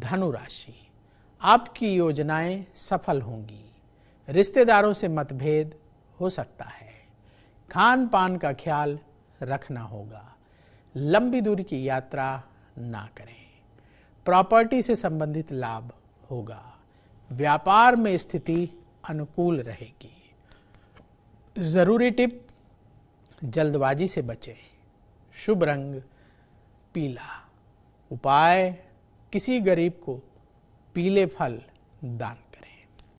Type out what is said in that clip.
धनु राशि आपकी योजनाएं सफल होंगी रिश्तेदारों से मतभेद हो सकता है खान पान का ख्याल रखना होगा लंबी दूरी की यात्रा ना करें प्रॉपर्टी से संबंधित लाभ होगा व्यापार में स्थिति अनुकूल रहेगी ज़रूरी टिप जल्दबाजी से बचें शुभ रंग पीला उपाय किसी गरीब को पीले फल दान